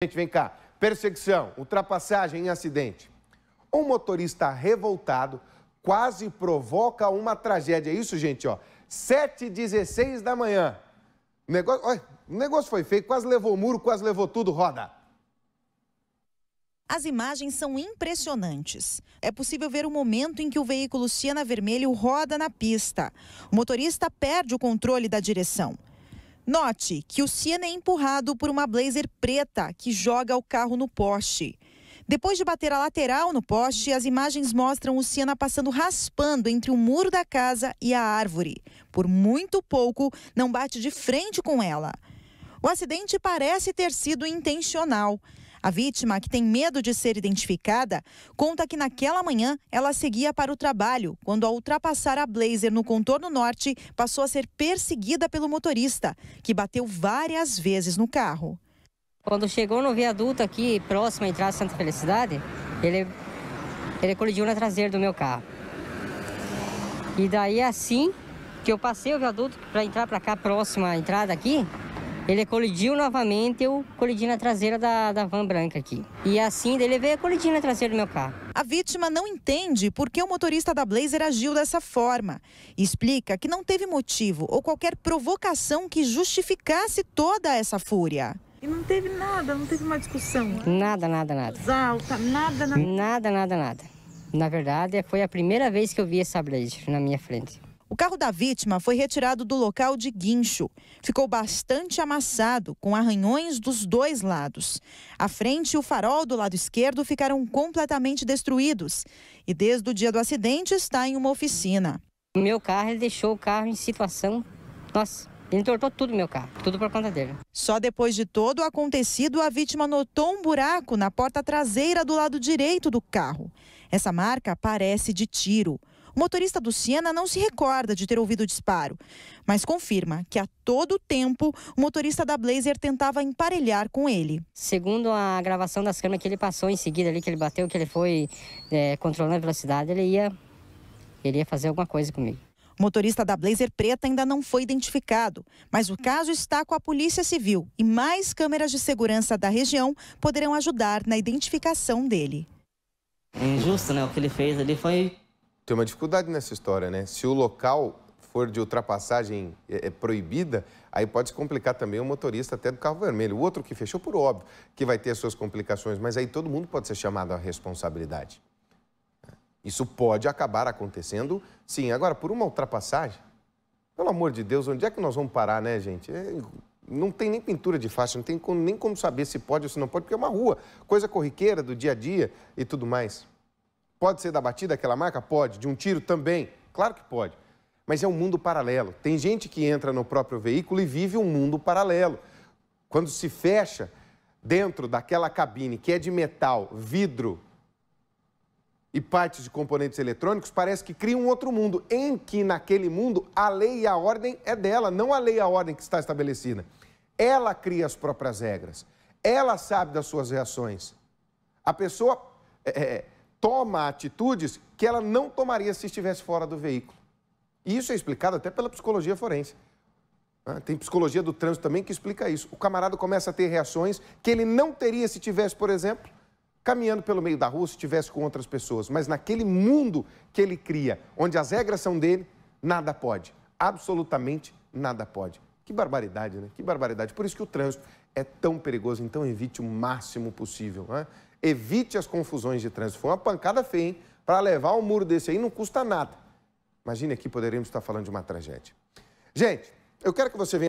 Gente, vem cá. Perseguição, ultrapassagem e acidente. Um motorista revoltado quase provoca uma tragédia. É isso, gente, ó. 7h16 da manhã. O negócio, o negócio foi feito, quase levou o muro, quase levou tudo, roda. As imagens são impressionantes. É possível ver o momento em que o veículo Siena Vermelho roda na pista. O motorista perde o controle da direção. Note que o Siena é empurrado por uma blazer preta que joga o carro no poste. Depois de bater a lateral no poste, as imagens mostram o Siena passando raspando entre o muro da casa e a árvore. Por muito pouco, não bate de frente com ela. O acidente parece ter sido intencional. A vítima, que tem medo de ser identificada, conta que naquela manhã ela seguia para o trabalho, quando ao ultrapassar a Blazer no contorno norte, passou a ser perseguida pelo motorista, que bateu várias vezes no carro. Quando chegou no viaduto aqui, próximo à entrada de Santa Felicidade, ele, ele colidiu na traseira do meu carro. E daí assim que eu passei o viaduto para entrar para cá, próxima à entrada aqui, ele é colidiu novamente, eu colidi na traseira da, da van branca aqui. E assim, ele veio colidindo na traseira do meu carro. A vítima não entende por que o motorista da Blazer agiu dessa forma. Explica que não teve motivo ou qualquer provocação que justificasse toda essa fúria. E não teve nada, não teve uma discussão. Né? Nada, nada, nada. Exalta, nada, nada. Nada, nada, nada. Na verdade, foi a primeira vez que eu vi essa Blazer na minha frente. O carro da vítima foi retirado do local de guincho. Ficou bastante amassado, com arranhões dos dois lados. A frente e o farol do lado esquerdo ficaram completamente destruídos. E desde o dia do acidente está em uma oficina. O meu carro, ele deixou o carro em situação. Nossa, ele entortou tudo meu carro, tudo por conta dele. Só depois de todo o acontecido, a vítima notou um buraco na porta traseira do lado direito do carro. Essa marca parece de tiro. O motorista do Siena não se recorda de ter ouvido o disparo, mas confirma que a todo tempo o motorista da Blazer tentava emparelhar com ele. Segundo a gravação das câmeras que ele passou em seguida ali, que ele bateu, que ele foi é, controlando a velocidade, ele ia, ele ia fazer alguma coisa comigo. O motorista da Blazer preta ainda não foi identificado, mas o caso está com a Polícia Civil e mais câmeras de segurança da região poderão ajudar na identificação dele. É injusto, né? O que ele fez ali foi tem uma dificuldade nessa história, né? Se o local for de ultrapassagem é, é proibida, aí pode se complicar também o motorista até do carro vermelho. O outro que fechou, por óbvio, que vai ter as suas complicações, mas aí todo mundo pode ser chamado à responsabilidade. Isso pode acabar acontecendo, sim. Agora, por uma ultrapassagem, pelo amor de Deus, onde é que nós vamos parar, né, gente? É, não tem nem pintura de faixa, não tem nem como saber se pode ou se não pode, porque é uma rua, coisa corriqueira do dia a dia e tudo mais. Pode ser da batida aquela marca? Pode. De um tiro também? Claro que pode. Mas é um mundo paralelo. Tem gente que entra no próprio veículo e vive um mundo paralelo. Quando se fecha dentro daquela cabine que é de metal, vidro e partes de componentes eletrônicos, parece que cria um outro mundo, em que naquele mundo a lei e a ordem é dela, não a lei e a ordem que está estabelecida. Ela cria as próprias regras. Ela sabe das suas reações. A pessoa. É, é toma atitudes que ela não tomaria se estivesse fora do veículo. E isso é explicado até pela psicologia forense. Ah, tem psicologia do trânsito também que explica isso. O camarada começa a ter reações que ele não teria se tivesse, por exemplo, caminhando pelo meio da rua, se estivesse com outras pessoas. Mas naquele mundo que ele cria, onde as regras são dele, nada pode. Absolutamente nada pode. Que barbaridade, né? Que barbaridade. Por isso que o trânsito é tão perigoso, então evite o máximo possível. Né? Evite as confusões de trânsito. Foi uma pancada feia, hein? Para levar um muro desse aí não custa nada. Imagine aqui, poderíamos estar falando de uma tragédia. Gente, eu quero que você venha.